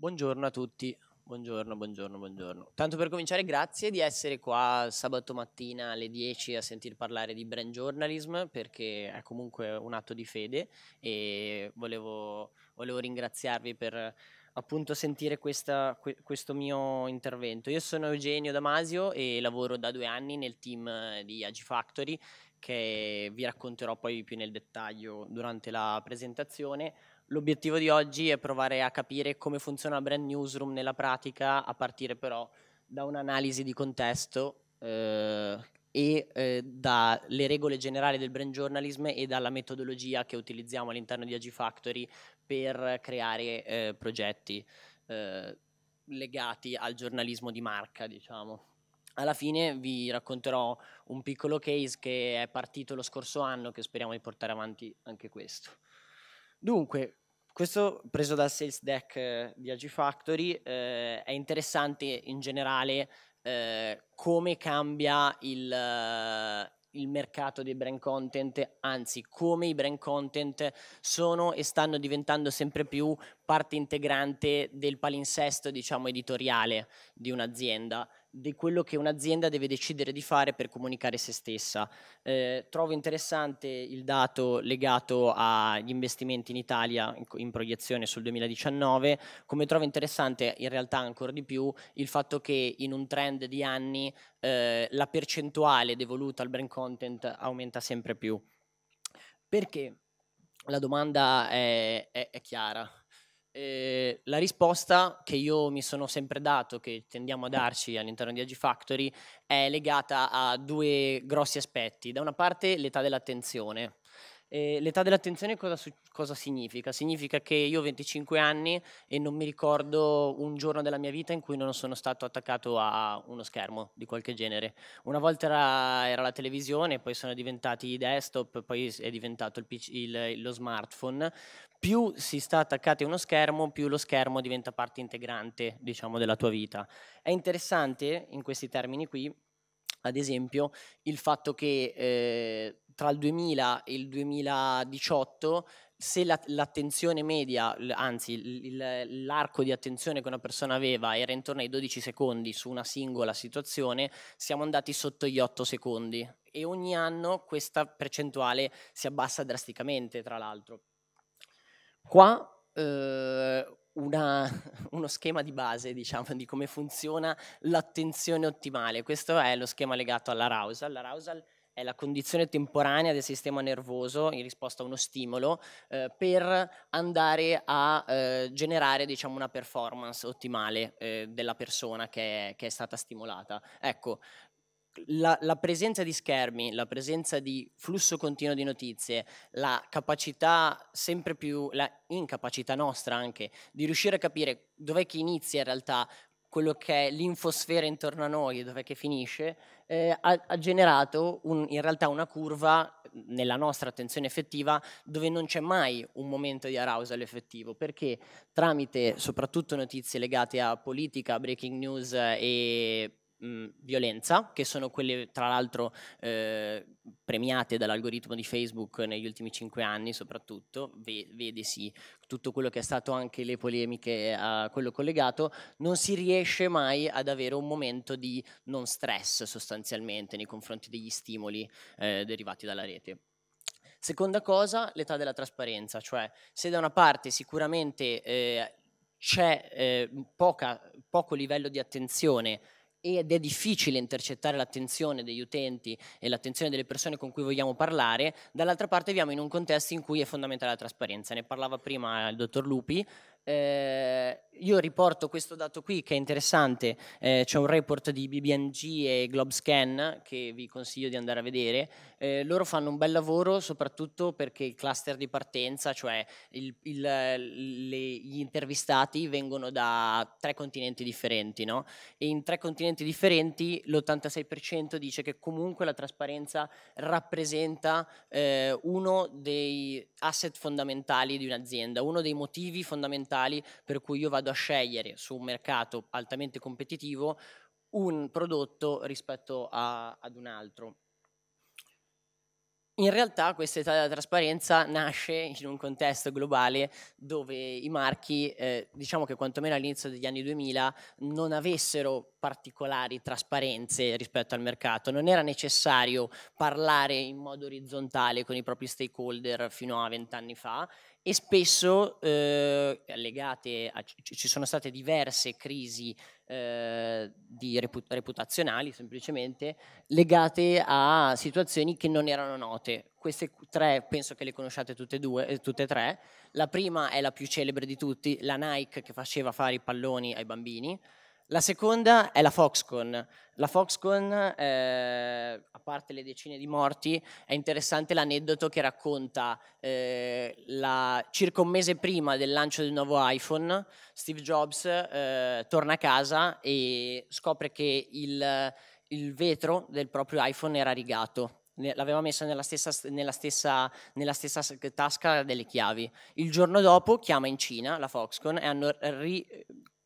Buongiorno a tutti. Buongiorno, buongiorno, buongiorno. Tanto per cominciare, grazie di essere qua sabato mattina alle 10 a sentir parlare di brand journalism perché è comunque un atto di fede e volevo, volevo ringraziarvi per appunto sentire questa, questo mio intervento. Io sono Eugenio Damasio e lavoro da due anni nel team di Agifactory che vi racconterò poi più nel dettaglio durante la presentazione L'obiettivo di oggi è provare a capire come funziona Brand Newsroom nella pratica, a partire però da un'analisi di contesto eh, e eh, dalle regole generali del brand journalism e dalla metodologia che utilizziamo all'interno di Agifactory per creare eh, progetti eh, legati al giornalismo di marca, diciamo. Alla fine vi racconterò un piccolo case che è partito lo scorso anno che speriamo di portare avanti anche questo. Dunque, questo preso dal sales deck eh, di Agifactory eh, è interessante in generale eh, come cambia il, eh, il mercato dei brand content, anzi come i brand content sono e stanno diventando sempre più parte integrante del palinsesto diciamo editoriale di un'azienda di quello che un'azienda deve decidere di fare per comunicare se stessa. Eh, trovo interessante il dato legato agli investimenti in Italia in, in, proiezione sul 2019, come trovo interessante in realtà ancora di più il fatto che in un trend di anni eh, la percentuale devoluta al brand content aumenta sempre più. Perché? La domanda è, è, è chiara. Eh, la risposta che io mi sono sempre dato, che tendiamo a darci all'interno di Agifactory, è legata a due grossi aspetti. Da una parte l'età dell'attenzione, eh, l'età dell'attenzione cosa, su- cosa, significa? Significa che io ho 25 anni e non mi ricordo un giorno della mia vita in cui non sono stato attaccato a uno schermo di qualche genere. Una volta era, era la televisione, poi sono diventati i desktop, poi è diventato il PC, il, lo smartphone. Più si sta attaccati a uno schermo, più lo schermo diventa parte integrante, diciamo, della tua vita. È interessante in questi termini qui ad esempio, il fatto che eh, tra il 2000 e il 2018 se l'attenzione media, anzi l'arco di attenzione che una persona aveva era intorno ai 12 secondi su una singola situazione, siamo andati sotto gli 8 secondi e ogni anno questa percentuale si abbassa drasticamente, tra l'altro. Qua eh, una, uno schema di base, diciamo, di come funziona l'attenzione ottimale. Questo è lo schema legato all'arousal. L'arousal è la condizione temporanea del sistema nervoso in risposta a uno stimolo eh, per andare a eh, generare diciamo, una performance ottimale eh, della persona che è, che è stata stimolata. Ecco, la, la, presenza di schermi, la presenza di flusso continuo di notizie, la capacità sempre più, la incapacità nostra anche di riuscire a capire dov'è che inizia in realtà quello che è l'infosfera intorno a noi, dove che finisce, eh, ha, ha, generato un, in realtà una curva nella nostra attenzione effettiva dove non c'è mai un momento di arousal effettivo, perché tramite soprattutto notizie legate a politica, breaking news e mh, violenza, che sono quelle tra l'altro eh, premiate dall'algoritmo di Facebook negli ultimi cinque anni soprattutto, Ve vedesi tutto quello che è stato anche le polemiche a quello collegato, non si riesce mai ad avere un momento di non stress sostanzialmente nei confronti degli stimoli eh, derivati dalla rete. Seconda cosa, l'età della trasparenza, cioè se da una parte sicuramente eh, c'è eh, poco livello di attenzione ed è difficile intercettare l'attenzione degli utenti e l'attenzione delle persone con cui vogliamo parlare, dall'altra parte viviamo in un contesto in cui è fondamentale la trasparenza. Ne parlava prima il dottor Lupi, eh, io riporto questo dato qui che è interessante, eh, c'è un report di BBNG e GlobeScan che vi consiglio di andare a vedere, eh, loro fanno un bel lavoro soprattutto perché il cluster di partenza, cioè il, il, le, gli intervistati vengono da tre continenti differenti no? e in tre continenti differenti l'86% dice che comunque la trasparenza rappresenta eh, uno dei asset fondamentali di un'azienda, uno dei motivi fondamentali fondamentali per cui io vado a scegliere su un mercato altamente competitivo un prodotto rispetto a, ad un altro. In realtà questa età della trasparenza nasce in un contesto globale dove i marchi, eh, diciamo che quantomeno all'inizio degli anni 2000, non avessero particolari trasparenze rispetto al mercato, non era necessario parlare in modo orizzontale con i propri stakeholder fino a vent'anni fa e spesso eh, legate a, ci sono state diverse crisi eh, reput reputazionali semplicemente legate a situazioni che non erano note. Queste tre penso che le conosciate tutte e, due, tutte e tre. La prima è la più celebre di tutti, la Nike che faceva fare i palloni ai bambini. La seconda è la Foxconn. La Foxconn, eh, a parte le decine di morti, è interessante l'aneddoto che racconta eh, la, circa un mese prima del lancio del nuovo iPhone, Steve Jobs eh, torna a casa e scopre che il, il vetro del proprio iPhone era rigato l'aveva messa nella stessa, nella, stessa, nella stessa, tasca delle chiavi. Il giorno dopo chiama in Cina la Foxconn e hanno ri,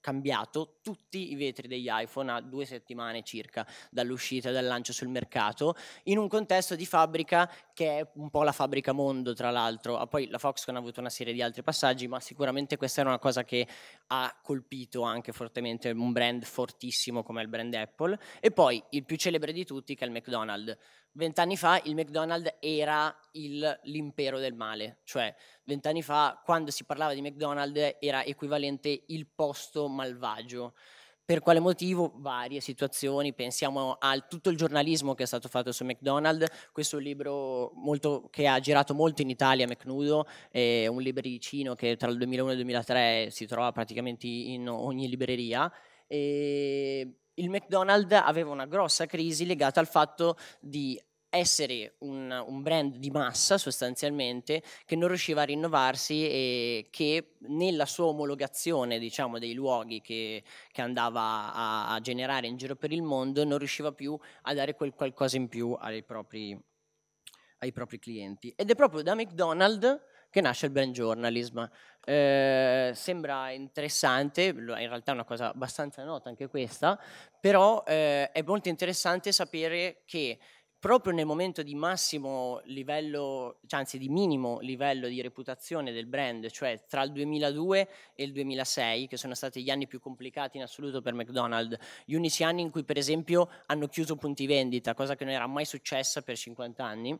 cambiato tutti i vetri degli iPhone a due settimane circa dall'uscita e dal lancio sul mercato, in un contesto di fabbrica che è un po' la fabbrica mondo, tra l'altro. Ah, poi la Foxconn ha avuto una serie di altri passaggi, ma sicuramente questa era una cosa che ha colpito anche fortemente un brand fortissimo come il brand Apple. E poi il più celebre di tutti, che è il McDonald's. Vent'anni fa il McDonald's era il, l'impero del male, cioè vent'anni fa quando si parlava di McDonald's era equivalente il posto malvagio per quale motivo varie situazioni, pensiamo a tutto il giornalismo che è stato fatto su McDonald's, questo è un libro molto, che ha girato molto in Italia, McNudo, è un libricino che tra il 2001 e il 2003 si trova praticamente in ogni libreria. E il McDonald's aveva una grossa crisi legata al fatto di essere un, un, brand di massa sostanzialmente che non riusciva a rinnovarsi e che nella sua omologazione diciamo, dei luoghi che, che andava a, a, generare in giro per il mondo non riusciva più a dare quel qualcosa in più ai propri, ai propri clienti. Ed è proprio da McDonald's che nasce il brand journalism. Eh, sembra interessante, in realtà è una cosa abbastanza nota anche questa, però eh, è molto interessante sapere che proprio nel momento di massimo livello, cioè anzi di minimo livello di reputazione del brand, cioè tra il 2002 e il 2006, che sono stati gli anni più complicati in assoluto per McDonald's, gli unici anni in cui per esempio hanno chiuso punti vendita, cosa che non era mai successa per 50 anni.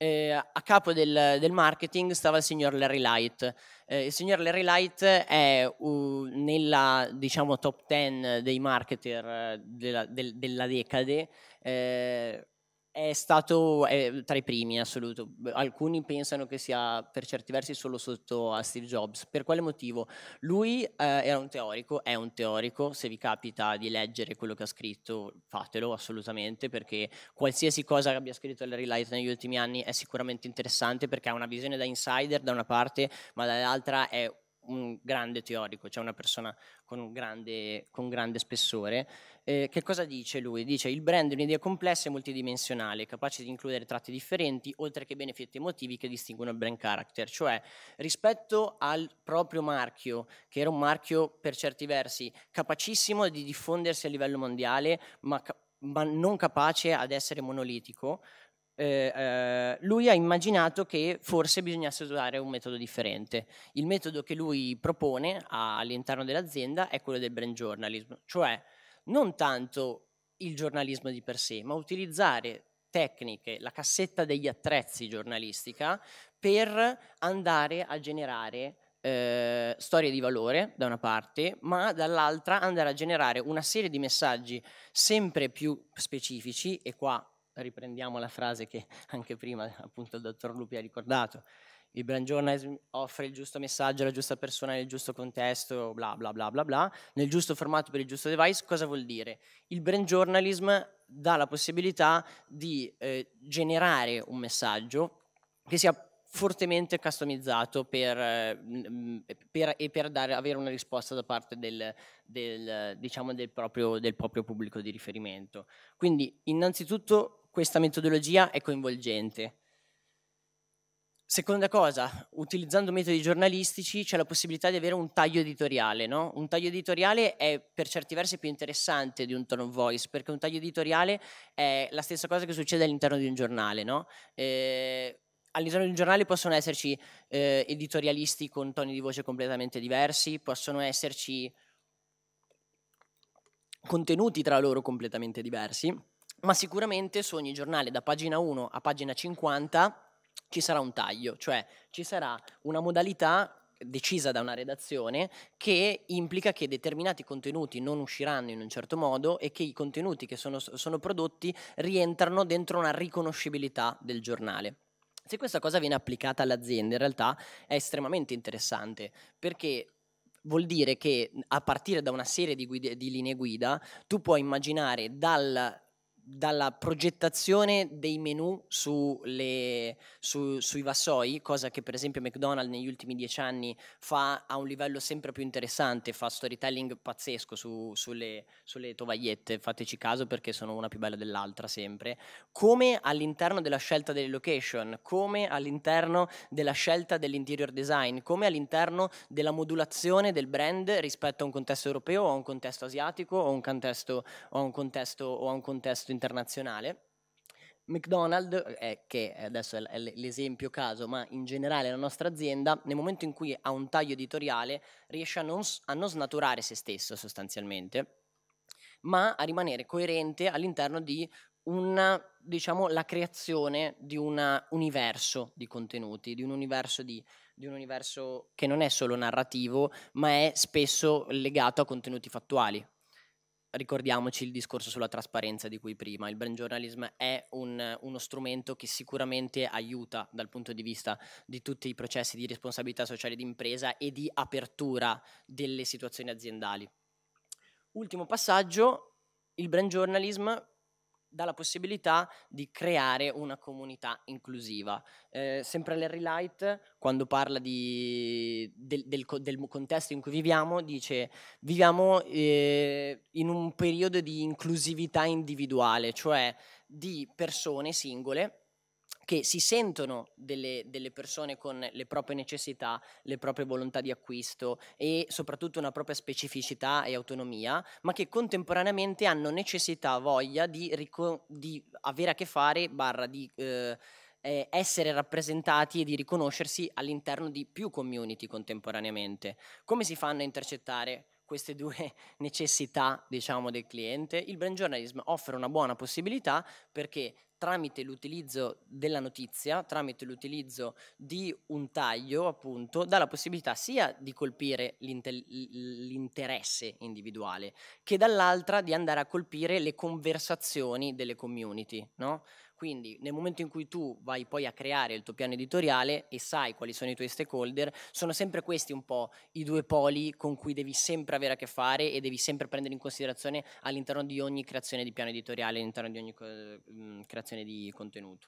Eh, a capo del, del, marketing stava il signor Larry Light. Eh, il signor Larry Light è uh, nella diciamo, top 10 dei marketer eh, della, del, della decade eh, è stato è tra i primi in assoluto. Alcuni pensano che sia per certi versi solo sotto a Steve Jobs. Per quale motivo? Lui eh, era un teorico, è un teorico, se vi capita di leggere quello che ha scritto fatelo assolutamente perché qualsiasi cosa che abbia scritto Larry Light negli ultimi anni è sicuramente interessante perché ha una visione da insider da una parte ma dall'altra è un grande teorico, cioè una persona con un grande, con grande spessore eh, che cosa dice lui? Dice il brand è un'idea complessa e multidimensionale, capace di includere tratti differenti, oltre che benefici emotivi che distinguono il brand character, cioè rispetto al proprio marchio, che era un marchio per certi versi capacissimo di diffondersi a livello mondiale, ma, ma non capace ad essere monolitico, eh, eh, lui ha immaginato che forse bisognasse usare un metodo differente. Il metodo che lui propone all'interno dell'azienda è quello del brand journalism, cioè non tanto il giornalismo di per sé, ma utilizzare tecniche, la cassetta degli attrezzi giornalistica, per andare a generare eh, storie di valore da una parte, ma dall'altra andare a generare una serie di messaggi sempre più specifici, e qua riprendiamo la frase che anche prima appunto il dottor Lupi ha ricordato, il brand journalism offre il giusto messaggio alla giusta persona nel giusto contesto, bla bla bla bla bla, nel giusto formato per il giusto device, cosa vuol dire? Il brand journalism dà la possibilità di eh, generare un messaggio che sia fortemente customizzato per, eh, per, e per dare, avere una risposta da parte del, del, diciamo del, proprio, del proprio pubblico di riferimento. Quindi innanzitutto questa metodologia è coinvolgente, Seconda cosa, utilizzando metodi giornalistici c'è la possibilità di avere un taglio editoriale, no? Un taglio editoriale è per certi versi più interessante di un tone of voice, perché un taglio editoriale è la stessa cosa che succede all'interno di un giornale, no? Eh, all'interno di un giornale possono esserci eh, editorialisti con toni di voce completamente diversi, possono esserci contenuti tra loro completamente diversi, ma sicuramente su ogni giornale da pagina 1 a pagina 50 ci sarà un taglio, cioè ci sarà una modalità decisa da una redazione che implica che determinati contenuti non usciranno in un certo modo e che i contenuti che sono, sono prodotti rientrano dentro una riconoscibilità del giornale. Se questa cosa viene applicata all'azienda in realtà è estremamente interessante perché vuol dire che a partire da una serie di, guide, di linee guida tu puoi immaginare dal dalla progettazione dei menu sulle, su, sui vassoi, cosa che per esempio McDonald's negli ultimi dieci anni fa a un livello sempre più interessante, fa storytelling pazzesco su, sulle, sulle, tovagliette, fateci caso perché sono una più bella dell'altra sempre, come all'interno della scelta delle location, come all'interno della scelta dell'interior design, come all'interno della modulazione del brand rispetto a un contesto europeo o a un contesto asiatico o a un contesto, o a un contesto, o a un contesto internazionale. McDonald's, eh, che adesso è l'esempio caso, ma in generale la nostra azienda, nel momento in cui ha un taglio editoriale, riesce a non, a non snaturare se stesso sostanzialmente, ma a rimanere coerente all'interno di una, diciamo, la creazione di un universo di contenuti, di un universo di di un universo che non è solo narrativo, ma è spesso legato a contenuti fattuali, ricordiamoci il discorso sulla trasparenza di cui prima. Il brand journalism è un, uno strumento che sicuramente aiuta dal punto di vista di tutti i processi di responsabilità sociale d'impresa e di apertura delle situazioni aziendali. Ultimo passaggio, il brand journalism dà la possibilità di creare una comunità inclusiva. Eh, sempre Larry Light, quando parla di, del, del, del, contesto in cui viviamo, dice viviamo eh, in un periodo di inclusività individuale, cioè di persone singole che si sentono delle, delle, persone con le proprie necessità, le proprie volontà di acquisto e soprattutto una propria specificità e autonomia, ma che contemporaneamente hanno necessità, voglia di, rico- di avere a che fare, barra di... Eh, eh essere rappresentati e di riconoscersi all'interno di più community contemporaneamente. Come si fanno a intercettare queste due necessità, diciamo, del cliente? Il brand journalism offre una buona possibilità perché tramite l'utilizzo della notizia, tramite l'utilizzo di un taglio, appunto, dà la possibilità sia di colpire l'inter- l'interesse individuale che dall'altra di andare a colpire le conversazioni delle community, no? Quindi nel momento in cui tu vai poi a creare il tuo piano editoriale e sai quali sono i tuoi stakeholder, sono sempre questi un po' i due poli con cui devi sempre avere a che fare e devi sempre prendere in considerazione all'interno di ogni creazione di piano editoriale, all'interno di ogni eh, creazione di contenuto.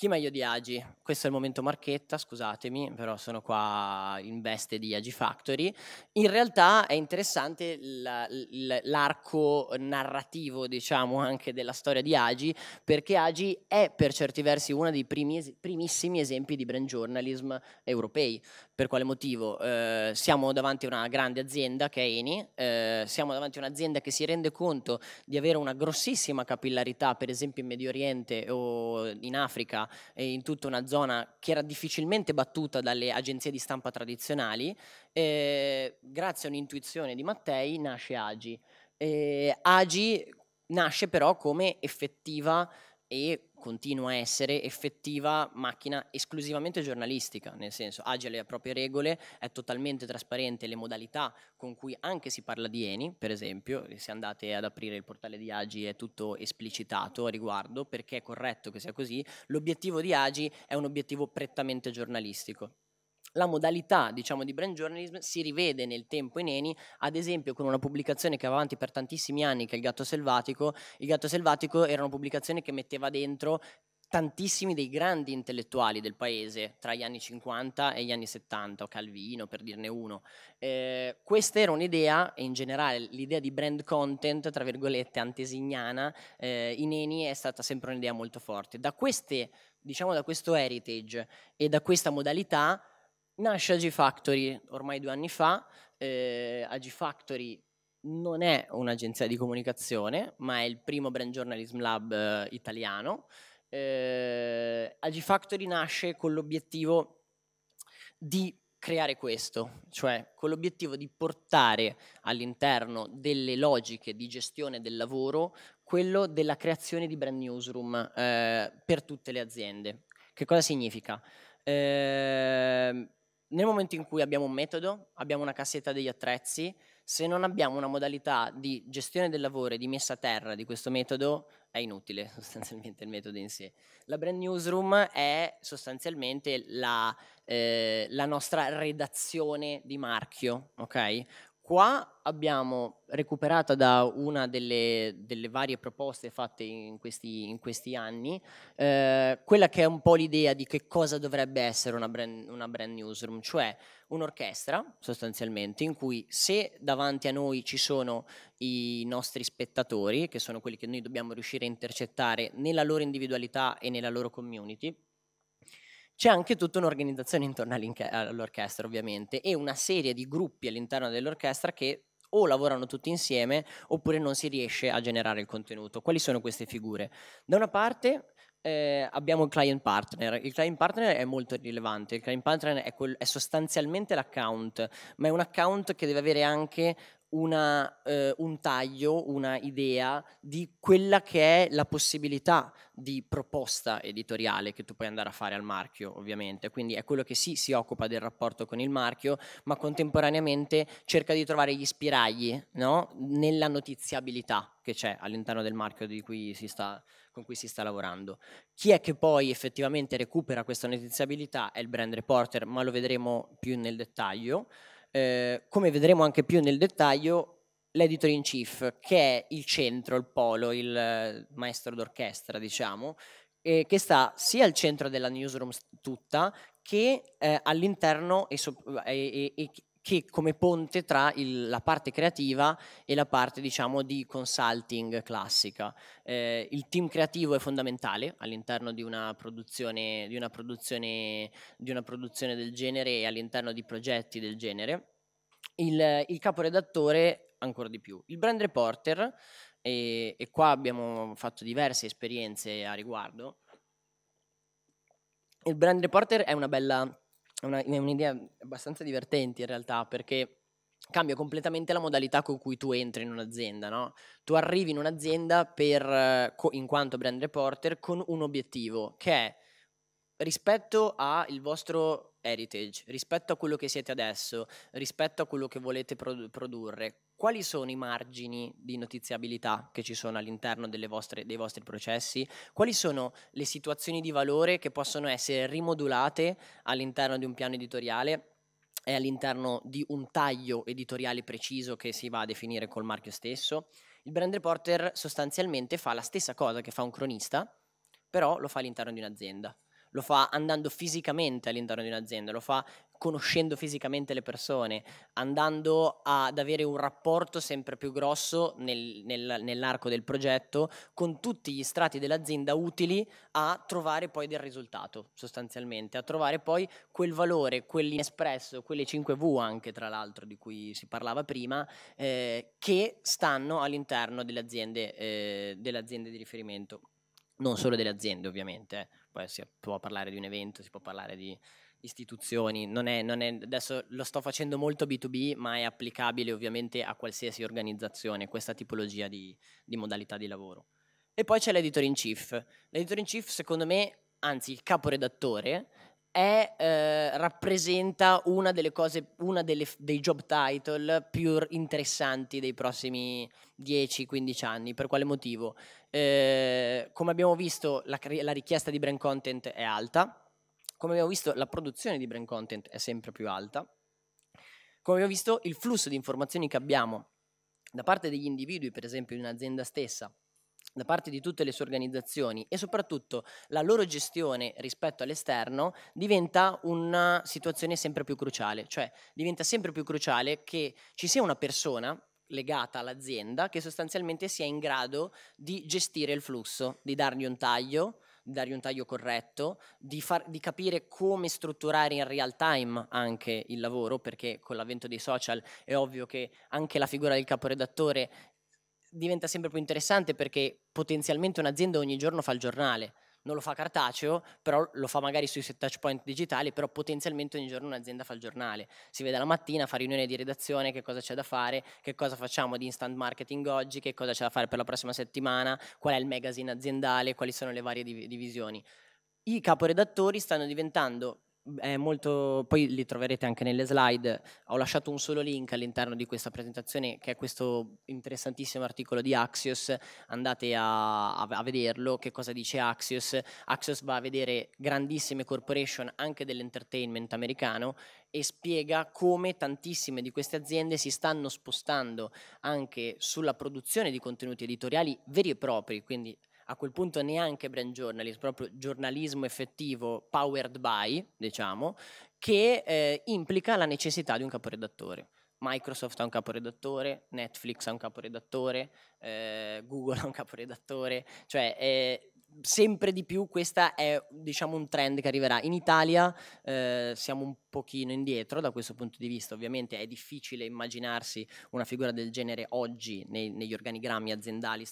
Chi meglio di Agi? Questo è il momento marchetta, scusatemi, però sono qua in veste di Agi Factory. In realtà è interessante l'arco narrativo, diciamo, anche della storia di Agi, perché Agi è per certi versi uno dei primi, primissimi esempi di brand journalism europei, per quale motivo? Eh, siamo davanti a una grande azienda che è Eni, eh, siamo davanti a un'azienda che si rende conto di avere una grossissima capillarità, per esempio in Medio Oriente o in Africa e in tutta una zona che era difficilmente battuta dalle agenzie di stampa tradizionali. Eh, grazie a un'intuizione di Mattei nasce Agi. Eh, Agi nasce però come effettiva e continua a essere effettiva macchina esclusivamente giornalistica, nel senso agile alle proprie regole, è totalmente trasparente le modalità con cui anche si parla di Eni, per esempio, se andate ad aprire il portale di Agi è tutto esplicitato a riguardo perché è corretto che sia così, l'obiettivo di Agi è un obiettivo prettamente giornalistico la modalità diciamo, di brand journalism si rivede nel tempo in Eni, ad esempio con una pubblicazione che va avanti per tantissimi anni, che è Il Gatto Selvatico. Il Gatto Selvatico era una pubblicazione che metteva dentro tantissimi dei grandi intellettuali del paese tra gli anni 50 e gli anni 70, o Calvino per dirne uno. Eh, questa era un'idea, e in generale l'idea di brand content, tra virgolette, antesignana, eh, in Eni è stata sempre un'idea molto forte. Da queste, diciamo da questo heritage e da questa modalità Nasce AG Factory ormai due anni fa, eh, Agifactory non è un'agenzia di comunicazione, ma è il primo brand journalism lab eh, italiano. Eh, Factory nasce con l'obiettivo di creare questo, cioè con l'obiettivo di portare all'interno delle logiche di gestione del lavoro quello della creazione di brand newsroom eh, per tutte le aziende. Che cosa significa? Eh, nel momento in cui abbiamo un metodo, abbiamo una cassetta degli attrezzi, se non abbiamo una modalità di gestione del lavoro e di messa a terra di questo metodo, è inutile sostanzialmente il metodo in sé. La brand newsroom è sostanzialmente la, eh, la nostra redazione di marchio, ok? Qua abbiamo recuperata da una delle, delle varie proposte fatte in questi, in questi anni eh, quella che è un po' l'idea di che cosa dovrebbe essere una brand, una brand newsroom, cioè un'orchestra sostanzialmente in cui se davanti a noi ci sono i nostri spettatori, che sono quelli che noi dobbiamo riuscire a intercettare nella loro individualità e nella loro community, c'è anche tutta un'organizzazione intorno all'orchestra, ovviamente, e una serie di gruppi all'interno dell'orchestra che o lavorano tutti insieme oppure non si riesce a generare il contenuto. Quali sono queste figure? Da una parte eh, abbiamo il client partner. Il client partner è molto rilevante. Il client partner è, quel, è sostanzialmente l'account, ma è un account che deve avere anche una, eh, un taglio, una idea di quella che è la possibilità di proposta editoriale che tu puoi andare a fare al marchio, ovviamente. Quindi è quello che sì si occupa del rapporto con il marchio, ma contemporaneamente cerca di trovare gli spiragli no? nella notiziabilità che c'è all'interno del marchio cui sta, con cui si sta lavorando. Chi è che poi effettivamente recupera questa notiziabilità è il brand reporter, ma lo vedremo più nel dettaglio. Eh, come vedremo anche più nel dettaglio, l'editor in chief, che è il centro, il polo, il eh, maestro d'orchestra, diciamo, eh, che sta sia al centro della newsroom tutta che eh, all'interno e, so- e, e, che come ponte tra il, la parte creativa e la parte diciamo di consulting classica. Eh, il team creativo è fondamentale all'interno di una, produzione, di, una produzione, di una produzione del genere e all'interno di progetti del genere. Il, il caporedattore ancora di più. Il brand reporter, e, e qua abbiamo fatto diverse esperienze a riguardo, il brand reporter è una bella è, una, è un'idea abbastanza divertente in realtà perché cambia completamente la modalità con cui tu entri in un'azienda, no? Tu arrivi in un'azienda per, eh, in quanto brand reporter con un obiettivo che è rispetto al vostro heritage, rispetto a quello che siete adesso, rispetto a quello che volete produ- produrre, quali sono i margini di notiziabilità che ci sono all'interno vostre, dei vostri processi, quali sono le situazioni di valore che possono essere rimodulate all'interno di un piano editoriale e all'interno di un taglio editoriale preciso che si va a definire col marchio stesso. Il brand reporter sostanzialmente fa la stessa cosa che fa un cronista, però lo fa all'interno di un'azienda lo fa andando fisicamente all'interno di un'azienda, lo fa conoscendo fisicamente le persone, andando ad avere un rapporto sempre più grosso nel, nel, nell'arco del progetto con tutti gli strati dell'azienda utili a trovare poi del risultato sostanzialmente, a trovare poi quel valore, quell'inespresso, quelle 5V anche tra l'altro di cui si parlava prima, eh, che stanno all'interno delle aziende, eh, delle aziende di riferimento, non solo delle aziende ovviamente. Eh poi si può parlare di un evento, si può parlare di istituzioni, non è, non è, adesso lo sto facendo molto B2B, ma è applicabile ovviamente a qualsiasi organizzazione questa tipologia di, di modalità di lavoro. E poi c'è l'editor in chief. L'editor in chief, secondo me, anzi il caporedattore, è, eh, rappresenta una delle cose, una delle, dei job title più interessanti dei prossimi 10-15 anni. Per quale motivo? Ehm, come abbiamo visto la, la richiesta di brand content è alta, come abbiamo visto la produzione di brand content è sempre più alta, come abbiamo visto il flusso di informazioni che abbiamo da parte degli individui, per esempio in un'azienda stessa, da parte di tutte le sue organizzazioni e soprattutto la loro gestione rispetto all'esterno diventa una situazione sempre più cruciale, cioè diventa sempre più cruciale che ci sia una persona legata all'azienda che sostanzialmente sia in grado di gestire il flusso, di dargli un taglio, di dargli un taglio corretto, di, far, di, capire come strutturare in real time anche il lavoro, perché con l'avvento dei social è ovvio che anche la figura del caporedattore diventa sempre più interessante perché potenzialmente un'azienda ogni giorno fa il giornale non lo fa cartaceo, però lo fa magari sui touch point digitali, però potenzialmente ogni giorno un'azienda fa il giornale. Si vede la mattina, fa riunione di redazione, che cosa c'è da fare, che cosa facciamo di instant marketing oggi, che cosa c'è da fare per la prossima settimana, qual è il magazine aziendale, quali sono le varie div divisioni. I caporedattori stanno diventando è molto, poi li troverete anche nelle slide, ho lasciato un solo link all'interno di questa presentazione che è questo interessantissimo articolo di Axios, andate a, a, vederlo, che cosa dice Axios, Axios va a vedere grandissime corporation anche dell'entertainment americano e spiega come tantissime di queste aziende si stanno spostando anche sulla produzione di contenuti editoriali veri e propri, quindi a quel punto neanche brand journalism, proprio giornalismo effettivo powered by, diciamo, che eh, implica la necessità di un caporedattore. Microsoft ha un caporedattore, Netflix ha un caporedattore, eh, Google ha un caporedattore, cioè eh, sempre di più questo è diciamo, un trend che arriverà. In Italia eh, siamo un pochino indietro da questo punto di vista, ovviamente è difficile immaginarsi una figura del genere oggi nei, negli organigrammi aziendali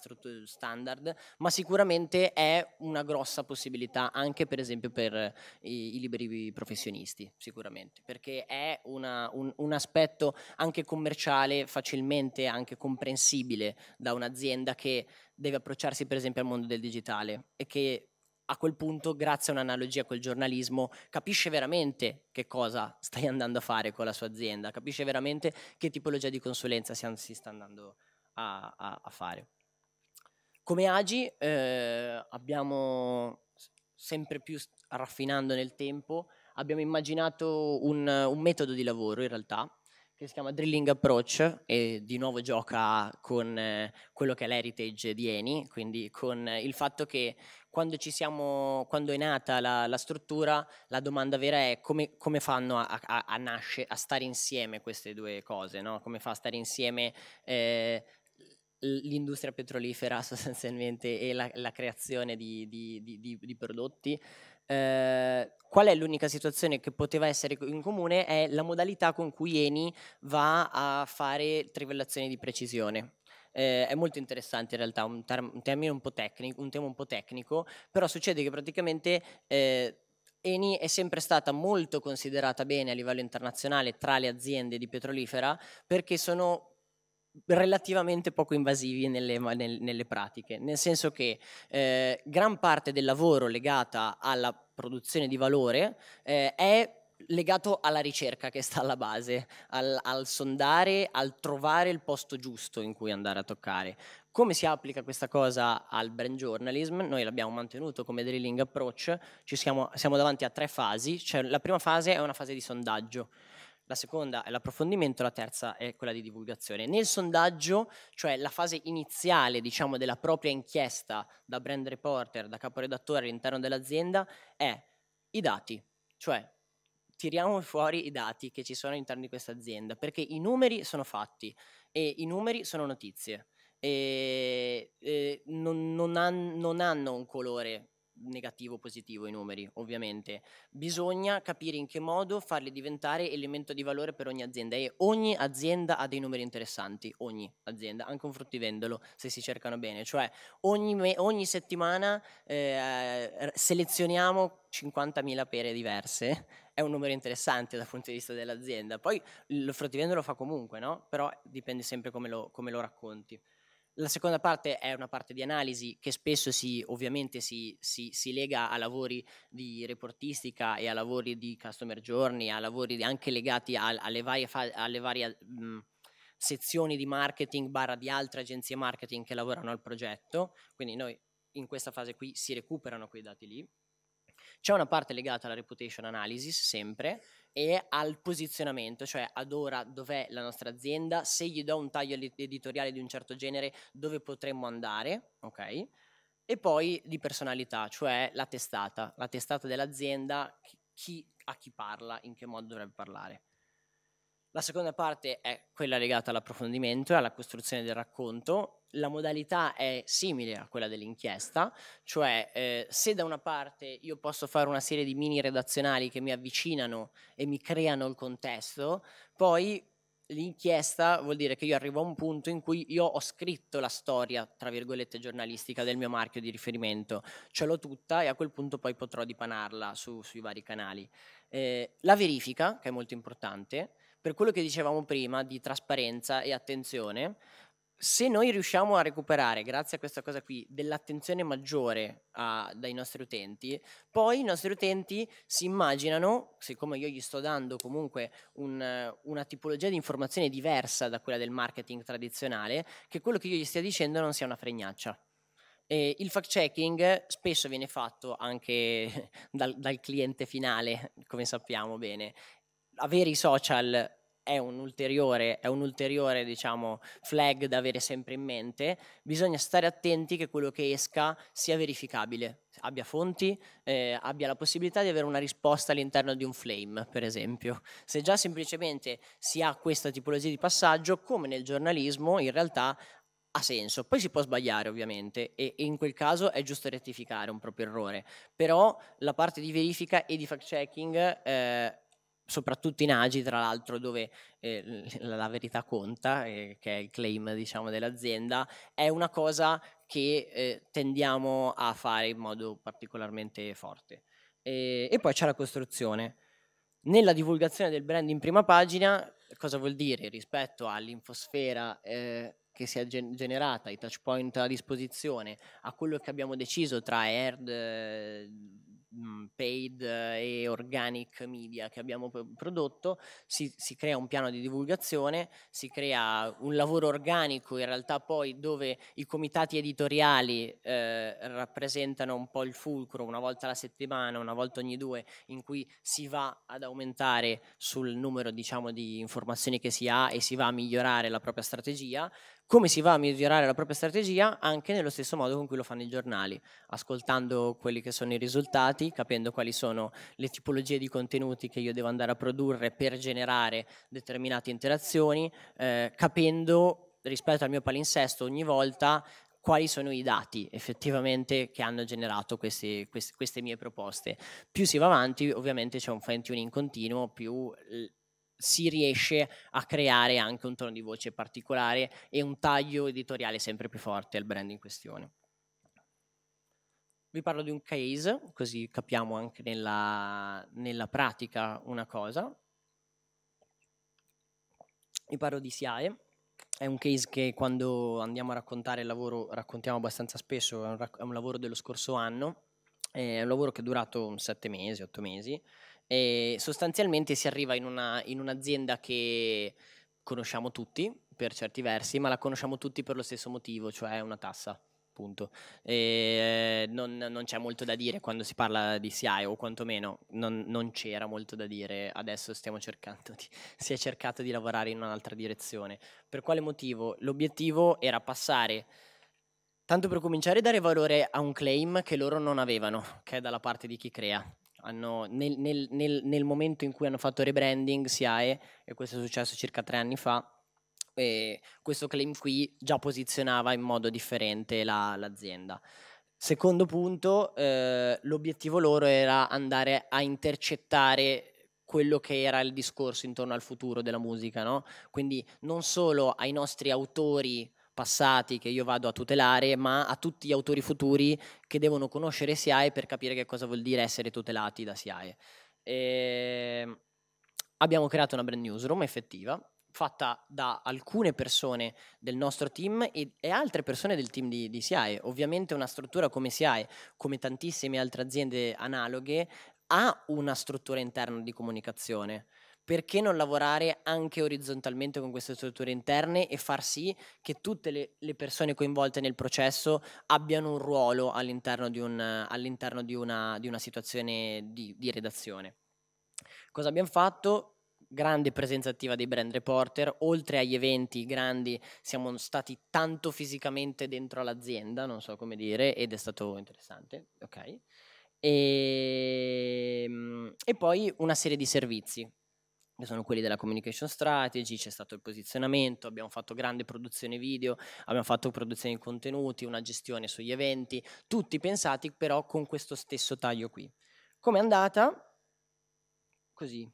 standard, ma sicuramente è una grossa possibilità anche per esempio per eh, i, i liberi professionisti, sicuramente, perché è una, un, un aspetto anche commerciale facilmente anche comprensibile da un'azienda che deve approcciarsi per esempio al mondo del digitale e che a quel punto, grazie a un'analogia col giornalismo, capisce veramente che cosa stai andando a fare con la sua azienda, capisce veramente che tipologia di consulenza si, sta andando a, a, a fare. Come Agi eh, abbiamo sempre più raffinando nel tempo, abbiamo immaginato un, un metodo di lavoro in realtà che si chiama Drilling Approach e di nuovo gioca con eh, quello che è l'heritage di Eni, quindi con eh, il fatto che quando, siamo, quando è nata la, la, struttura la domanda vera è come, come fanno a, a, a, nasce, a, stare insieme queste due cose, no? come fa a stare insieme eh, l'industria petrolifera sostanzialmente e la, la creazione di, di, di, di prodotti Ehm, qual è l'unica situazione che poteva essere in comune è la modalità con cui Eni va a fare trivellazioni di precisione. Eh, è molto interessante in realtà, un, term- un, termine un, po tecnico, un tema un po' tecnico, però succede che praticamente... Eh, Eni è sempre stata molto considerata bene a livello internazionale tra le aziende di petrolifera perché sono relativamente poco invasivi nelle, nel, nelle, pratiche, nel senso che eh, gran parte del lavoro legata alla produzione di valore eh, è legato alla ricerca che sta alla base, al, al sondare, al trovare il posto giusto in cui andare a toccare. Come si applica questa cosa al brand journalism? Noi l'abbiamo mantenuto come drilling approach, siamo, siamo, davanti a tre fasi, cioè la prima fase è una fase di sondaggio, la seconda è l'approfondimento, la terza è quella di divulgazione. Nel sondaggio, cioè la fase iniziale diciamo, della propria inchiesta da brand reporter, da caporedattore all'interno dell'azienda, è i dati, cioè tiriamo fuori i dati che ci sono all'interno di questa azienda, perché i numeri sono fatti e i numeri sono notizie e, e non, non, han, non hanno un colore negativo o positivo i numeri, ovviamente. Bisogna capire in che modo farli diventare elemento di valore per ogni azienda e ogni azienda ha dei numeri interessanti, ogni azienda, anche un fruttivendolo se si cercano bene, cioè ogni, me- ogni settimana eh, selezioniamo 50.000 pere diverse è un numero interessante dal punto di vista dell'azienda. Poi lo fruttivendolo lo fa comunque, no? Però dipende sempre come lo, come lo racconti. La seconda parte è una parte di analisi che spesso si, ovviamente si, si, si, lega a lavori di reportistica e a lavori di customer journey, a lavori anche legati a, alle varie, alle varie mh, mm, sezioni di marketing barra di altre agenzie marketing che lavorano al progetto. Quindi noi in questa fase qui si recuperano quei dati lì. C'è una parte legata alla reputation analysis sempre e al posizionamento, cioè ad ora dov'è la nostra azienda, se gli do un taglio editoriale di un certo genere, dove potremmo andare, ok? E poi di personalità, cioè la testata, la testata dell'azienda, chi, a chi parla, in che modo dovrebbe parlare. La seconda parte è quella legata all'approfondimento e alla costruzione del racconto la modalità è simile a quella dell'inchiesta, cioè eh, se da una parte io posso fare una serie di mini redazionali che mi avvicinano e mi creano il contesto, poi l'inchiesta vuol dire che io arrivo a un punto in cui io ho scritto la storia, tra virgolette, giornalistica del mio marchio di riferimento, ce l'ho tutta e a quel punto poi potrò dipanarla su, sui vari canali. Eh, la verifica, che è molto importante, per quello che dicevamo prima di trasparenza e attenzione, se noi riusciamo a recuperare, grazie a questa cosa qui, dell'attenzione maggiore a, dai nostri utenti, poi i nostri utenti si immaginano, siccome io gli sto dando comunque un, una tipologia di informazione diversa da quella del marketing tradizionale, che quello che io gli stia dicendo non sia una fregnaccia. E il fact checking spesso viene fatto anche dal, dal cliente finale, come sappiamo bene. Avere i social è un ulteriore, è un ulteriore diciamo, flag da avere sempre in mente, bisogna stare attenti che quello che esca sia verificabile, abbia fonti, eh, abbia la possibilità di avere una risposta all'interno di un flame, per esempio. Se già semplicemente si ha questa tipologia di passaggio, come nel giornalismo, in realtà ha senso. Poi si può sbagliare ovviamente e in quel caso è giusto rettificare un proprio errore, però la parte di verifica e di fact checking eh, soprattutto in Agi, tra l'altro, dove eh, la, la, verità conta, eh, che è il claim diciamo, dell'azienda, è una cosa che eh, tendiamo a fare in modo particolarmente forte. E, e poi c'è la costruzione. Nella divulgazione del brand in prima pagina, cosa vuol dire rispetto all'infosfera eh, che si è gen- generata, i touch point a disposizione, a quello che abbiamo deciso tra ERD, eh, mh, mhmm, paid e organic media che abbiamo prodotto, si, si crea un piano di divulgazione, si crea un lavoro organico in realtà poi dove i comitati editoriali eh, rappresentano un po' il fulcro una volta alla settimana, una volta ogni due, in cui si va ad aumentare sul numero diciamo, di informazioni che si ha e si va a migliorare la propria strategia, come si va a migliorare la propria strategia anche nello stesso modo con cui lo fanno i giornali, ascoltando quelli che sono i risultati, capendo quali sono le tipologie di contenuti che io devo andare a produrre per generare determinate interazioni, eh, capendo rispetto al mio palinsesto ogni volta quali sono i dati effettivamente che hanno generato queste, queste, queste, mie proposte. Più si va avanti, ovviamente c'è un fine tuning continuo, più si riesce a creare anche un tono di voce particolare e un taglio editoriale sempre più forte al brand in questione. Vi parlo di un case, così capiamo anche nella, nella pratica una cosa. Vi parlo di SIAE, è un case che quando andiamo a raccontare il lavoro raccontiamo abbastanza spesso, è un, è un lavoro dello scorso anno, è un lavoro che è durato 7 mesi, 8 mesi, e sostanzialmente si arriva in, una, in un'azienda che conosciamo tutti per certi versi, ma la conosciamo tutti per lo stesso motivo, cioè una tassa. E, eh, non, non, c'è molto da dire quando si parla di CI, o quantomeno non, non c'era molto da dire, adesso stiamo cercando di, si è cercato di lavorare in un'altra direzione. Per quale motivo? L'obiettivo era passare, tanto per cominciare, dare valore a un claim che loro non avevano, che è dalla parte di chi crea hanno, nel, nel, nel, nel, momento in cui hanno fatto rebranding SIAE, e questo è successo circa tre anni fa, e questo claim qui già posizionava in modo differente la, l'azienda. Secondo punto, eh, l'obiettivo loro era andare a intercettare quello che era il discorso intorno al futuro della musica, no? Quindi non solo ai nostri autori passati che io vado a tutelare, ma a tutti gli autori futuri che devono conoscere SIAE per capire che cosa vuol dire essere tutelati da SIAE. E ehm, abbiamo creato una brand newsroom effettiva fatta da alcune persone del nostro team e, e altre persone del team di, di SIAE. Ovviamente una struttura come SIAE, come tantissime altre aziende analoghe, ha una struttura interna di comunicazione perché non lavorare anche orizzontalmente con queste strutture interne e far sì che tutte le, le persone coinvolte nel processo abbiano un ruolo all'interno di, un, all'interno di, una, di una, situazione di, di redazione? Cosa abbiamo fatto? grande presenza attiva dei brand reporter, oltre agli eventi grandi siamo stati tanto fisicamente dentro all'azienda, non so come dire, ed è stato interessante, ok? E, ehm, e poi una serie di servizi, che sono quelli della communication strategy, c'è stato il posizionamento, abbiamo fatto grande produzione video, abbiamo fatto produzione di contenuti, una gestione sugli eventi, tutti pensati però con questo stesso taglio qui. Come è andata? Così.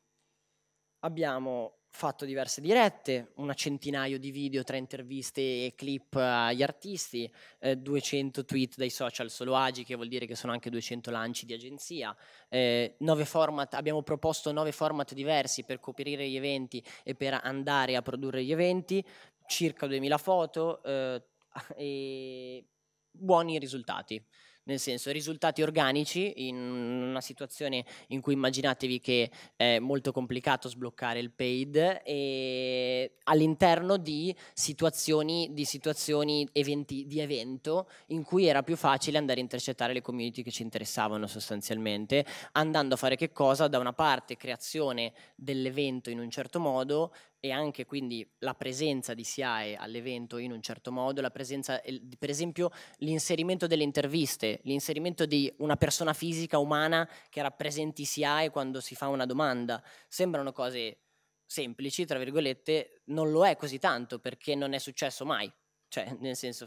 Abbiamo fatto diverse dirette, una centinaio di video tra interviste e clip agli artisti, eh, 200 tweet dai social solo agi, che vuol dire che sono anche 200 lanci di agenzia, eh, format, abbiamo proposto nove format diversi per coprire gli eventi e per andare a produrre gli eventi, circa 2000 foto eh, e buoni risultati nel senso risultati organici in una situazione in cui immaginatevi che è molto complicato sbloccare il paid e all'interno di situazioni, di situazioni eventi, di evento in cui era più facile andare a intercettare le community che ci interessavano sostanzialmente, andando a fare che cosa? Da una parte creazione dell'evento in un certo modo, e anche quindi la presenza di SIAE all'evento in un certo modo, la presenza, per esempio l'inserimento delle interviste, l'inserimento di una persona fisica, umana, che rappresenti SIAE quando si fa una domanda, sembrano cose semplici, tra virgolette, non lo è così tanto perché non è successo mai, cioè nel senso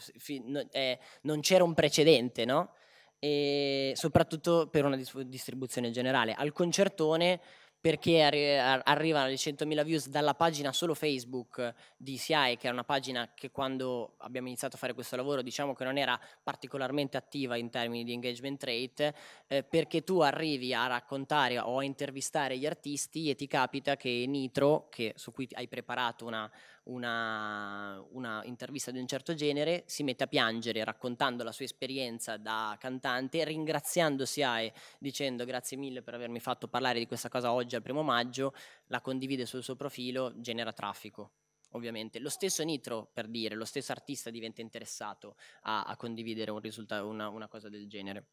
non c'era un precedente, no? E soprattutto per una distribuzione generale. Al concertone perché arri- arrivano le 100.000 views dalla pagina solo Facebook di CI, che è una pagina che quando abbiamo iniziato a fare questo lavoro diciamo che non era particolarmente attiva in termini di engagement rate, eh, perché tu arrivi a raccontare o a intervistare gli artisti e ti capita che Nitro, che, su cui hai preparato una una, una, intervista di un certo genere, si mette a piangere raccontando la sua esperienza da cantante, ringraziando SIAE dicendo grazie mille per avermi fatto parlare di questa cosa oggi al primo maggio, la condivide sul suo profilo, genera traffico. Ovviamente lo stesso Nitro, per dire, lo stesso artista diventa interessato a, a condividere un risulta- una, una cosa del genere.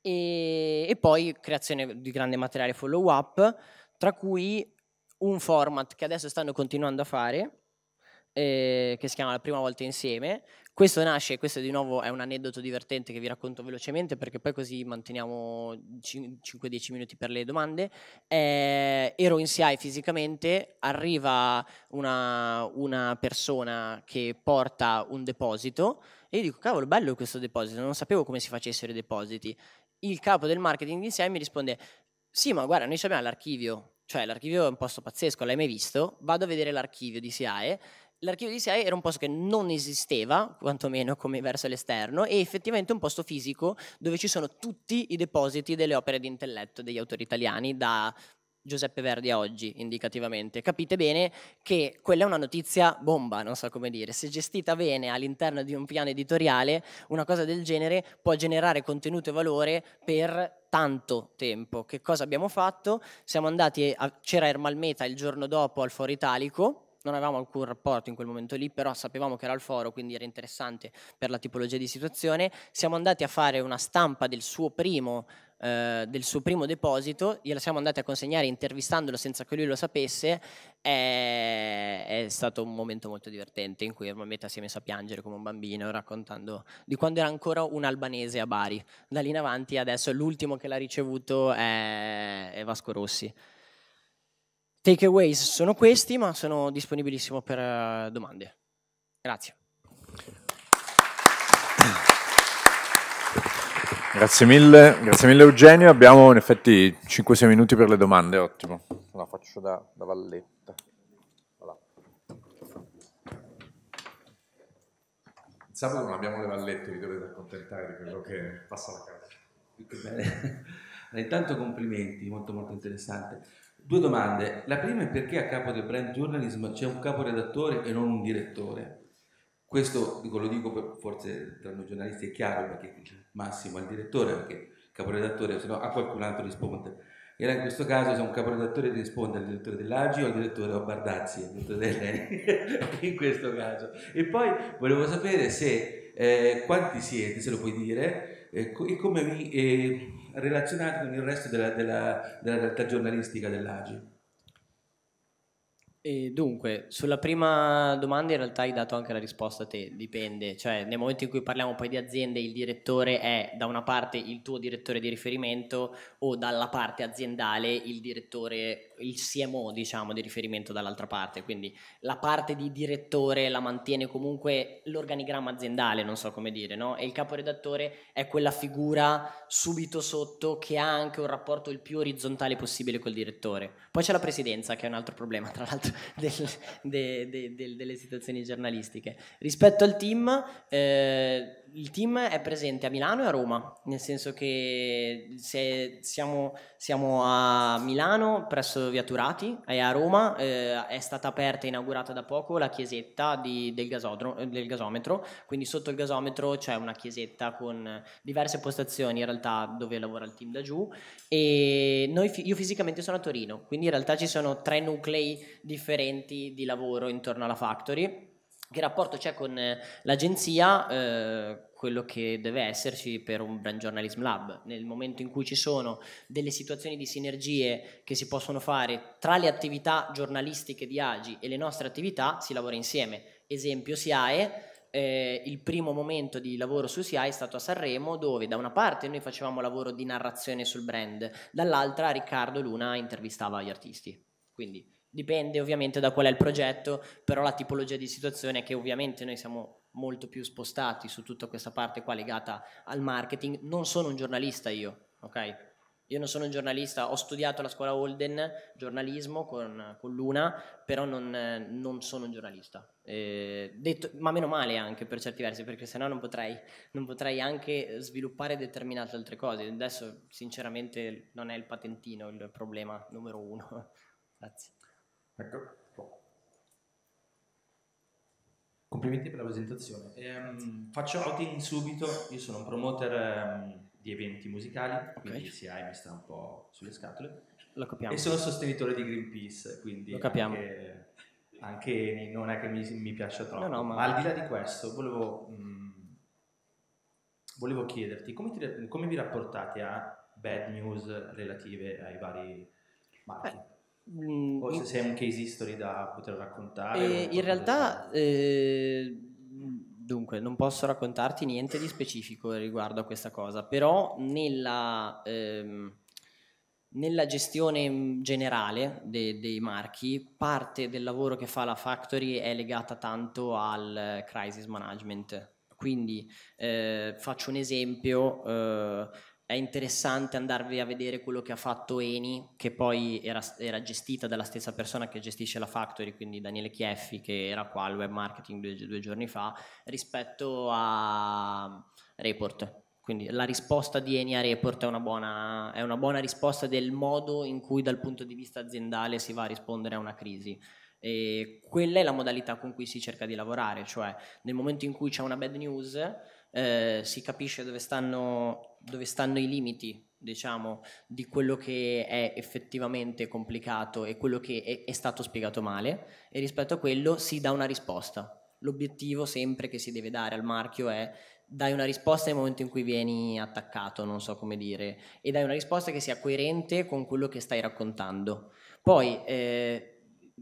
E, e poi creazione di grande materiale follow up, tra cui un format che adesso stanno continuando a fare, eh, che si chiama La prima volta insieme. Questo nasce, questo di nuovo è un aneddoto divertente che vi racconto velocemente perché poi così manteniamo 5-10 minuti per le domande. Eh, ero in SIAE fisicamente, arriva una, una persona che porta un deposito e io dico cavolo bello questo deposito, non sapevo come si facessero i depositi. Il capo del marketing di SIAE mi risponde sì ma guarda noi abbiamo l'archivio cioè l'archivio è un posto pazzesco, l'hai mai visto? Vado a vedere l'archivio di SIAE. L'archivio di SIAE era un posto che non esisteva, quantomeno come verso l'esterno, e effettivamente un posto fisico dove ci sono tutti i depositi delle opere di intelletto degli autori italiani, da Giuseppe Verdi a oggi, indicativamente. Capite bene che quella è una notizia bomba, non so come dire. Se gestita bene all'interno di un piano editoriale, una cosa del genere può generare contenuto e valore per tanto tempo. Che cosa abbiamo fatto? Siamo andati, a, c'era Ermalmeta il giorno dopo al Foro Italico, non avevamo alcun rapporto in quel momento lì, però sapevamo che era al foro, quindi era interessante per la tipologia di situazione. Siamo andati a fare una stampa del suo primo eh, del suo primo deposito, gliela siamo andati a consegnare intervistandolo senza che lui lo sapesse, è, è stato un momento molto divertente in cui Ermameta si è messo a piangere come un bambino raccontando di quando era ancora un albanese a Bari. Da lì in avanti adesso l'ultimo che l'ha ricevuto è, è Vasco Rossi. Takeaways sono questi, ma sono disponibilissimo per eh, domande. Grazie. Grazie mille, grazie mille Eugenio. Abbiamo in effetti 5-6 minuti per le domande, ottimo. La faccio da, da Valletta. Voilà. sabato non abbiamo le vallette, vi dovete accontentare di quello che passa la casa. Intanto complimenti, molto molto interessante. Due domande. La prima è perché a capo del brand journalism c'è un caporedattore e non un direttore? Questo lo dico per, forse tra noi giornalisti è chiaro perché massimo al direttore, perché caporedattore, se no a qualcun altro risponde. Era in questo caso se un caporedattore risponde al direttore dell'Agi o al direttore o Bardazzi, al direttore dell'Eni, in questo caso. E poi volevo sapere se eh, quanti siete, se lo puoi dire, eh, e come vi eh, relazionate con il resto della, della, della realtà giornalistica dell'Agi. E dunque, sulla prima domanda in realtà hai dato anche la risposta a te, dipende, cioè nel momento in cui parliamo poi di aziende il direttore è da una parte il tuo direttore di riferimento o dalla parte aziendale il direttore, il CMO diciamo di riferimento dall'altra parte, quindi la parte di direttore la mantiene comunque l'organigramma aziendale, non so come dire, no? E il caporedattore è quella figura subito sotto che ha anche un rapporto il più orizzontale possibile col direttore. Poi c'è la presidenza che è un altro problema tra l'altro del, de, de, de, delle situazioni giornalistiche. Rispetto al team, eh, il team è presente a Milano e a Roma, nel senso che se siamo, siamo a Milano presso Via Turati e a Roma eh, è stata aperta e inaugurata da poco la chiesetta di, del, gasodro, eh, del, gasometro, quindi sotto il gasometro c'è una chiesetta con diverse postazioni in realtà dove lavora il team da giù e noi, io fisicamente sono a Torino, quindi in realtà ci sono tre nuclei differenti di lavoro intorno alla factory che rapporto c'è con eh, l'agenzia? Eh, quello che deve esserci per un brand journalism lab. Nel momento in cui ci sono delle situazioni di sinergie che si possono fare tra le attività giornalistiche di Agi e le nostre attività, si lavora insieme. Esempio SIAE, eh, il primo momento di lavoro su SIAE è stato a Sanremo, dove da una parte noi facevamo lavoro di narrazione sul brand, dall'altra Riccardo Luna intervistava gli artisti. Quindi Dipende ovviamente da qual è il progetto, però la tipologia di situazione è che ovviamente noi siamo molto più spostati su tutta questa parte qua legata al marketing. Non sono un giornalista io, ok? Io non sono un giornalista, ho studiato alla scuola Holden giornalismo con, con Luna, però non, non, sono un giornalista. Eh, detto, ma meno male anche per certi versi, perché sennò non potrei, non potrei anche sviluppare determinate altre cose. Adesso sinceramente non è il patentino il problema numero uno. Grazie. Ecco. Complimenti per la presentazione. Ehm, faccio outing subito, io sono un promoter ehm, di eventi musicali, okay. quindi SIAE mi sta un po' sulle scatole. Lo capiamo. E sono sostenitore di Greenpeace, quindi Lo capiamo. Anche, anche non è che mi, mi piaccia troppo. No, no, ma... ma... al di là di questo, volevo, mh, mm, volevo chiederti come, ti, come, vi rapportate a bad news relative ai vari marchi? Eh poi mm, se sei un case history da poter raccontare. Eh, in realtà, eh, dunque, non posso raccontarti niente di specifico riguardo a questa cosa, però nella, ehm, nella gestione generale de- dei marchi, parte del lavoro che fa la factory è legata tanto al crisis management. Quindi eh, faccio un esempio eh, è interessante andarvi a vedere quello che ha fatto Eni, che poi era, era, gestita dalla stessa persona che gestisce la Factory, quindi Daniele Chieffi, che era qua al web marketing due, due giorni fa, rispetto a Report. Quindi la risposta di Eni a Report è una, buona, è una buona risposta del modo in cui dal punto di vista aziendale si va a rispondere a una crisi. E quella è la modalità con cui si cerca di lavorare, cioè nel momento in cui c'è una bad news, eh, si capisce dove stanno dove stanno i limiti diciamo, di quello che è effettivamente complicato e quello che è, è, stato spiegato male e rispetto a quello si dà una risposta. L'obiettivo sempre che si deve dare al marchio è dai una risposta nel momento in cui vieni attaccato, non so come dire, e dai una risposta che sia coerente con quello che stai raccontando. Poi eh,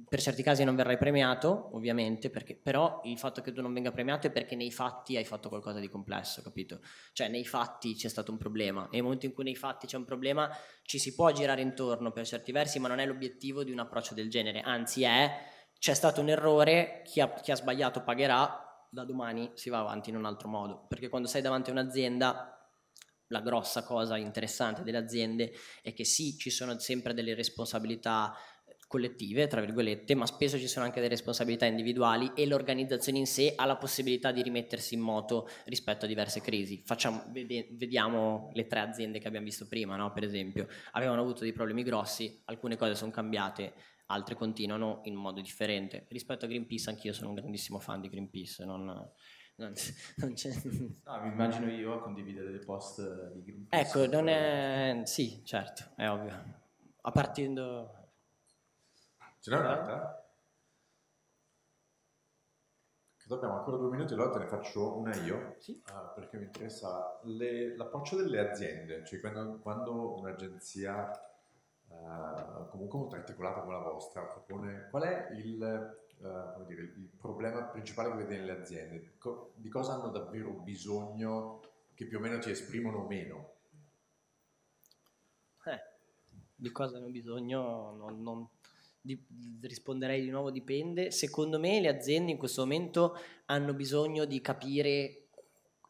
per certi casi non verrai premiato, ovviamente, perché, però il fatto che tu non venga premiato è perché nei fatti hai fatto qualcosa di complesso, capito? Cioè nei fatti c'è stato un problema e nel momento in cui nei fatti c'è un problema ci si può girare intorno per certi versi, ma non è l'obiettivo di un approccio del genere, anzi è c'è stato un errore, chi ha, chi ha sbagliato pagherà, da domani si va avanti in un altro modo, perché quando sei davanti a un'azienda la grossa cosa interessante delle aziende è che sì, ci sono sempre delle responsabilità collettive, tra virgolette, ma spesso ci sono anche delle responsabilità individuali e l'organizzazione in sé ha la possibilità di rimettersi in moto rispetto a diverse crisi. Facciamo, vediamo le tre aziende che abbiamo visto prima, no? per esempio, avevano avuto dei problemi grossi, alcune cose sono cambiate, altre continuano in modo differente. Rispetto a Greenpeace, anch'io sono un grandissimo fan di Greenpeace, non... Non, non no, mi immagino io a condividere dei post di Greenpeace. Ecco, non è... sì, certo, è ovvio. A partendo Ce n'è un'altra? Eh? Credo abbiamo ancora due minuti, allora te ne faccio una io, sì. uh, perché mi interessa le, l'approccio delle aziende, cioè quando, quando un'agenzia, uh, comunque molto articolata come la vostra, propone qual è il, uh, dire, il problema principale che vede nelle aziende, Co- di cosa hanno davvero bisogno che più o meno ti esprimono meno? Eh, di cosa hanno bisogno non, non di, risponderei di nuovo dipende. Secondo me le aziende in questo momento hanno bisogno di capire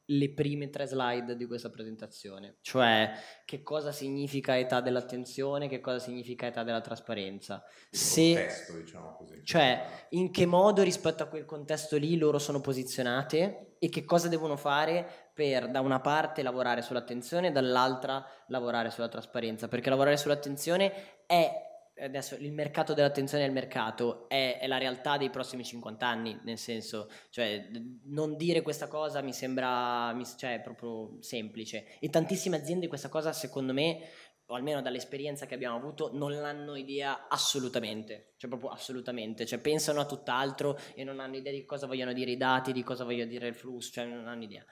le prime tre slide di questa presentazione, cioè che cosa significa età dell'attenzione, che cosa significa età della trasparenza. Il Se, contesto, diciamo così. Cioè, in che modo rispetto a quel contesto lì loro sono posizionate e che cosa devono fare per da una parte lavorare sull'attenzione e dall'altra lavorare sulla trasparenza, perché lavorare sull'attenzione è adesso il mercato dell'attenzione al mercato è, è, la realtà dei prossimi 50 anni, nel senso, cioè, non dire questa cosa mi sembra mi, cioè, proprio semplice. E tantissime aziende questa cosa, secondo me, o almeno dall'esperienza che abbiamo avuto, non l'hanno idea assolutamente, cioè proprio assolutamente, cioè pensano a tutt'altro e non hanno idea di cosa vogliono dire i dati, di cosa voglia dire il flusso, cioè non hanno idea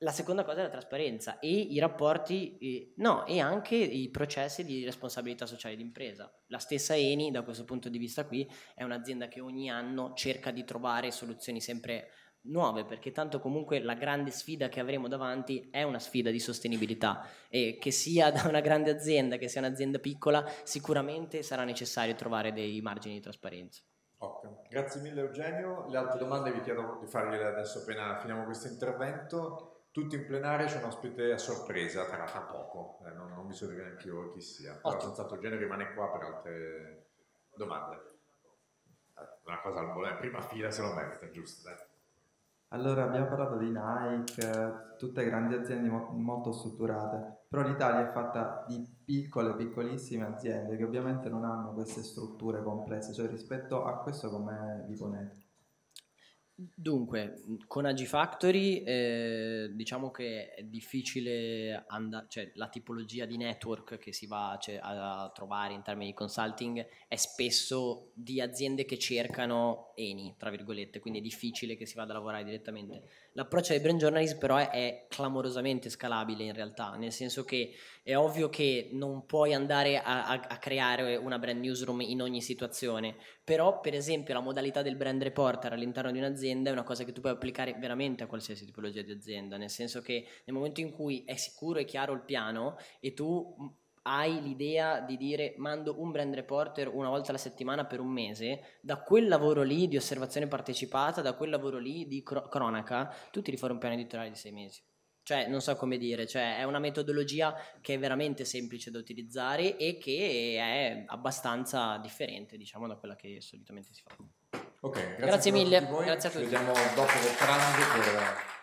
la seconda cosa è la trasparenza e i rapporti, eh, no, e anche i processi di responsabilità sociale d'impresa. La stessa Eni, da questo punto di vista qui, è un'azienda che ogni anno cerca di trovare soluzioni sempre nuove, perché tanto comunque la grande sfida che avremo davanti è una sfida di sostenibilità e che sia da una grande azienda che sia un'azienda piccola, sicuramente sarà necessario trovare dei margini di trasparenza. Ottimo, grazie mille Eugenio. Le altre domande vi chiedo di fargliele adesso appena finiamo questo intervento tutti in plenaria c'è un ospite a sorpresa tra poco, eh, non, non, mi so dire neanche io chi sia, però senz'altro genere rimane qua per altre domande. Eh, una cosa al volo, prima fila se lo merita, giusto? Dai. Allora, abbiamo parlato di Nike, tutte grandi aziende molto strutturate, però l'Italia è fatta di piccole, piccolissime aziende che ovviamente non hanno queste strutture complesse, cioè rispetto a questo come vi ponete? Dunque, con Agifactory eh, diciamo che è difficile, and- cioè la tipologia di network che si va cioè, a trovare in termini di consulting è spesso di aziende che cercano ENI, tra virgolette, quindi è difficile che si vada a lavorare direttamente. L'approccio ai brand journalist però è, è clamorosamente scalabile in realtà, nel senso che è ovvio che non puoi andare a, a-, a creare una brand newsroom in ogni situazione, però per esempio la modalità del brand reporter all'interno di un'azienda azienda è una cosa che tu puoi applicare veramente a qualsiasi tipologia di azienda, nel senso che nel momento in cui è sicuro e chiaro il piano e tu mm, hai l'idea di dire mando un brand reporter una volta alla settimana per un mese, da quel lavoro lì di osservazione partecipata, da quel lavoro lì di cro- cronaca, tu ti rifare un piano editoriale di sei mesi. Cioè, non so come dire, cioè, è una metodologia che è veramente semplice da utilizzare e che è abbastanza differente, diciamo, da quella che solitamente si fa. Ok, grazie, grazie mille, grazie a tutti. Ci vediamo dopo il pranzo